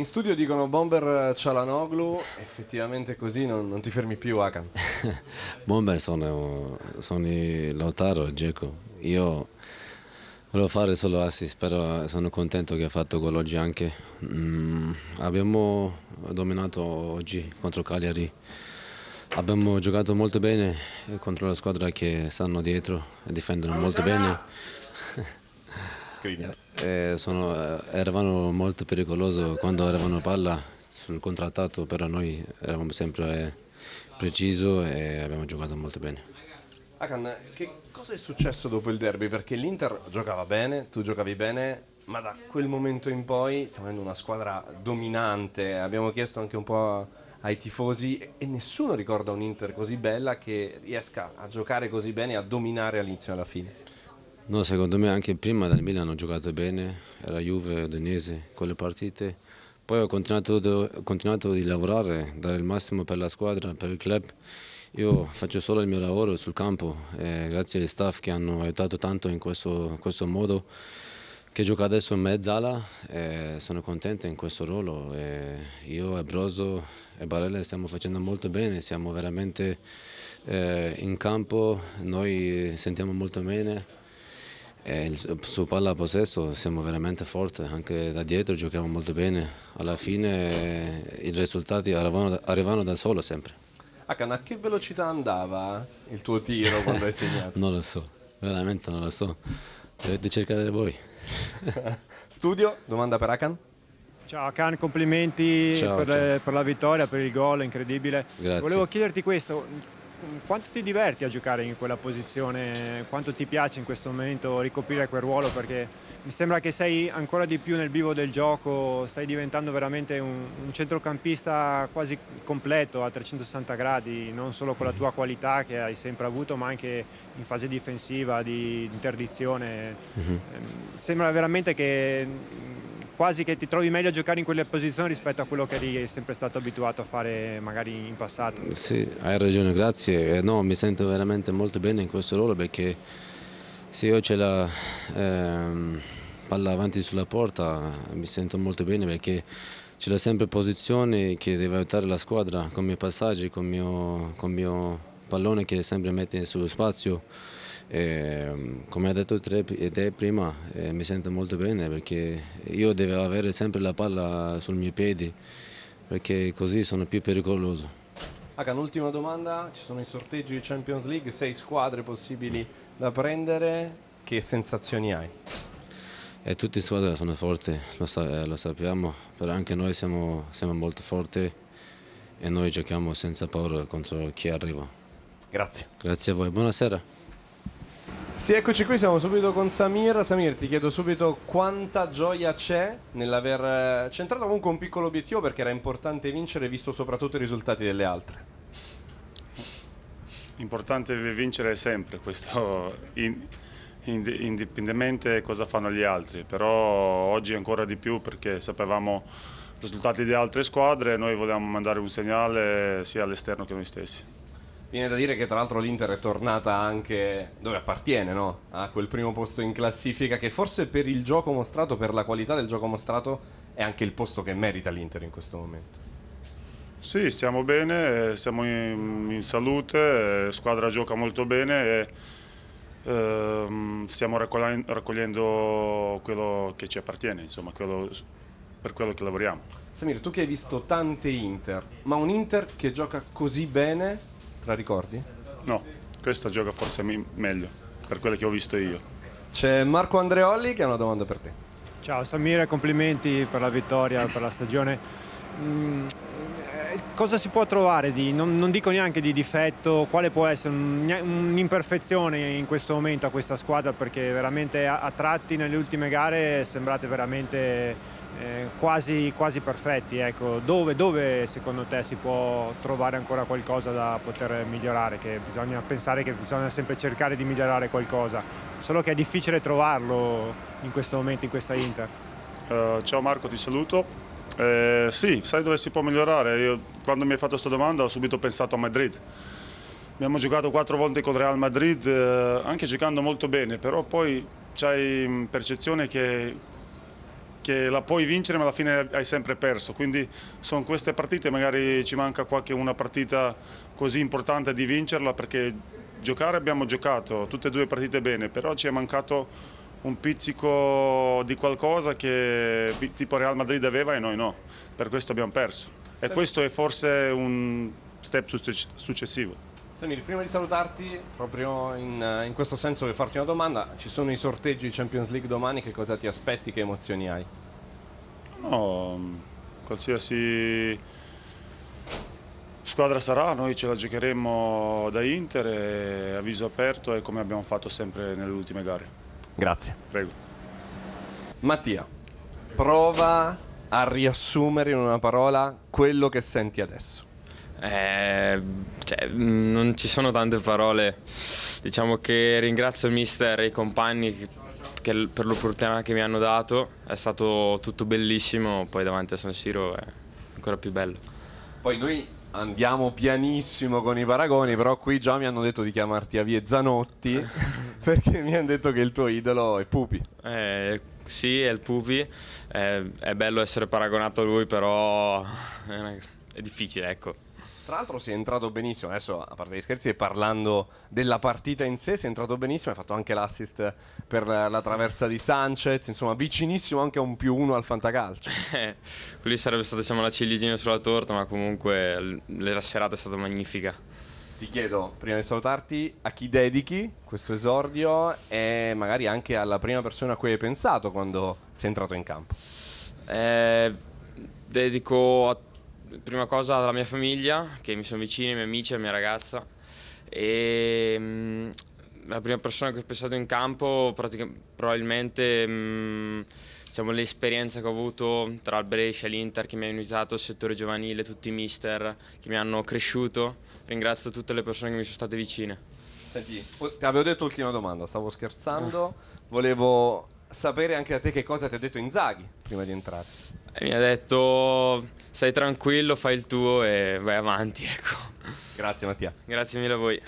In studio dicono Bomber Cialanoglu, effettivamente così non, non ti fermi più Hakan. Bomber sono, sono Lautaro e Geco, io volevo fare solo assist, però sono contento che ha fatto gol oggi anche. Mm, abbiamo dominato oggi contro Cagliari, abbiamo giocato molto bene contro la squadra che stanno dietro e difendono molto bene. Skriniar eh, sono, eh, eravamo molto pericolosi quando eravamo palla sul contrattato, però noi eravamo sempre precisi e abbiamo giocato molto bene. Akan, che cosa è successo dopo il derby? Perché l'Inter giocava bene, tu giocavi bene, ma da quel momento in poi stiamo avendo una squadra dominante, abbiamo chiesto anche un po' ai tifosi e nessuno ricorda un'Inter così bella che riesca a giocare così bene e a dominare all'inizio e alla fine. No, secondo me anche prima del Milan hanno giocato bene, era Juve, Udinese, con le partite. Poi ho continuato, ho continuato di lavorare, dare il massimo per la squadra, per il club. Io faccio solo il mio lavoro sul campo, eh, grazie agli staff che hanno aiutato tanto in questo, questo modo. Che gioca adesso in mezzala, eh, sono contento in questo ruolo. Eh, io e Broso e Barella stiamo facendo molto bene, siamo veramente eh, in campo, noi sentiamo molto bene. E eh, su palla a possesso siamo veramente forti, anche da dietro giochiamo molto bene. Alla fine eh, i risultati arrivano, arrivano da solo sempre. Akan, a che velocità andava il tuo tiro quando hai segnato? non lo so, veramente non lo so. Dovete cercare voi. Studio, domanda per Akan. Ciao Akan, complimenti ciao, per, ciao. per, la vittoria, per il gol, incredibile. Grazie. Volevo chiederti questo, Mm, quanto ti diverti a giocare in quella posizione, quanto ti piace in questo momento ricoprire quel ruolo perché mi sembra che sei ancora di più nel vivo del gioco, stai diventando veramente un, un centrocampista quasi completo a 360 gradi, non solo con la tua qualità che hai sempre avuto ma anche in fase difensiva, di interdizione. Mm -hmm. Sembra veramente che quasi che ti trovi meglio a giocare in quelle posizioni rispetto a quello che eri sempre stato abituato a fare magari in passato. Sì, hai ragione, grazie. Eh, no, mi sento veramente molto bene in questo ruolo perché se io ce la ehm, palla avanti sulla porta mi sento molto bene perché ce l'ho sempre posizione che deve aiutare la squadra con i miei passaggi, con il mio, mio pallone che sempre mette sullo spazio e, ehm, come ha detto te, te prima, eh, mi sento molto bene perché io devo avere sempre la palla sui miei piedi perché così sono più pericoloso. Akan, ultima domanda, ci sono i sorteggi di Champions League, sei squadre possibili da prendere, che sensazioni hai? E eh, tutte le squadre sono forti, lo, sa eh, lo, sappiamo, però anche noi siamo, siamo molto forti e noi giochiamo senza paura contro chi arriva. Grazie. Grazie a voi, buonasera. Sì, eccoci qui, siamo subito con Samir. Samir, ti chiedo subito quanta gioia c'è nell'aver eh, centrato comunque un piccolo obiettivo perché era importante vincere visto soprattutto i risultati delle altre. Importante vincere sempre, questo indipendentemente cosa fanno gli altri, però oggi ancora di più perché sapevamo i risultati di altre squadre e noi volevamo mandare un segnale sia all'esterno che noi stessi. Viene da dire che tra l'altro l'Inter è tornata anche dove appartiene, no? A quel primo posto in classifica che forse per il gioco mostrato, per la qualità del gioco mostrato, è anche il posto che merita l'Inter in questo momento. Sì, stiamo bene, eh, siamo in, in salute, la eh, squadra gioca molto bene e eh, stiamo raccogliendo quello che ci appartiene, insomma, quello, per quello che lavoriamo. Samir, tu che hai visto tante Inter, ma un Inter che gioca così bene la ricordi? No, questa gioca forse meglio, per quelle che ho visto io. C'è Marco Andreolli che ha una domanda per te. Ciao Samir, complimenti per la vittoria, per la stagione. Mm, eh, cosa si può trovare di, non, non, dico neanche di difetto, quale può essere un'imperfezione in questo momento a questa squadra perché veramente a, a tratti nelle ultime gare sembrate veramente eh, quasi, quasi, perfetti. Ecco. Dove, dove, secondo te si può trovare ancora qualcosa da poter migliorare? Che bisogna pensare che bisogna sempre cercare di migliorare qualcosa, solo che è difficile trovarlo in questo momento in questa Inter. Uh, ciao Marco, ti saluto. Eh, sì, sai dove si può migliorare? Io, quando mi hai fatto questa domanda ho subito pensato a Madrid. Abbiamo giocato quattro volte con Real Madrid, eh, anche giocando molto bene, però poi c'hai percezione che che la puoi vincere ma alla fine hai sempre perso, quindi sono queste partite, magari ci manca qualche una partita così importante di vincerla perché giocare abbiamo giocato, tutte e due partite bene, però ci è mancato un pizzico di qualcosa che tipo Real Madrid aveva e noi no, per questo abbiamo perso e questo è forse un step successivo. Samir, prima di salutarti, proprio in, eh, in questo senso voglio farti una domanda. Ci sono i sorteggi di Champions League domani, che cosa ti aspetti, che emozioni hai? No, qualsiasi squadra sarà, noi ce la giocheremo da Inter a viso aperto e come abbiamo fatto sempre nelle ultime gare. Grazie. Prego. Mattia, prova a riassumere in una parola quello che senti adesso. Eh, cioè, non ci sono tante parole. Diciamo che ringrazio il mister e i compagni che, per l'opportunità che mi hanno dato. È stato tutto bellissimo, poi davanti a San Siro è ancora più bello. Poi noi andiamo pianissimo con i paragoni, però qui già mi hanno detto di chiamarti Avie Zanotti perché mi hanno detto che il tuo idolo è Pupi. Eh, sì, è il Pupi. Eh, è bello essere paragonato a lui, però è difficile, ecco. Tra l'altro si è entrato benissimo, adesso a parte gli scherzi, parlando della partita in sé, si è entrato benissimo, ha fatto anche l'assist per la, traversa di Sanchez, insomma vicinissimo anche a un più uno al fantacalcio. Eh, Quelli sarebbe stata diciamo, la ciliegina sulla torta, ma comunque la serata è stata magnifica. Ti chiedo, prima di salutarti, a chi dedichi questo esordio e magari anche alla prima persona a cui hai pensato quando sei entrato in campo? Eh, dedico a prima cosa dalla mia famiglia, che mi sono vicini, i miei amici, la mia ragazza. E mh, mm, la prima persona che ho pensato in campo, probabilmente mh, mm, diciamo, l'esperienza che ho avuto tra il Brescia e l'Inter, che mi ha aiutato, il settore giovanile, tutti i mister che mi hanno cresciuto. Ringrazio tutte le persone che mi sono state vicine. Senti, ti avevo detto l'ultima domanda, stavo scherzando, eh. volevo sapere anche da te che cosa ti ha detto Inzaghi prima di entrare. Mi ha detto stai tranquillo, fai il tuo e vai avanti, ecco. Grazie Mattia. Grazie mille a voi.